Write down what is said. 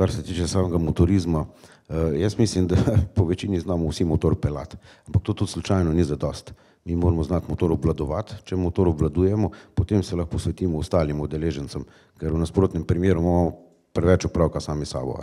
Kar se tiče samega motorizma, eh, jaz mislim, da po večini znamo vsi motor pelati, ampak to tudi slučajno ni zadost. Mi moramo znati motor obvladovati, če motor obvladujemo, potem se lahko posvetimo ostalim udeležencem, ker v nasprotnem primeru imamo preveč opravka sami sabo.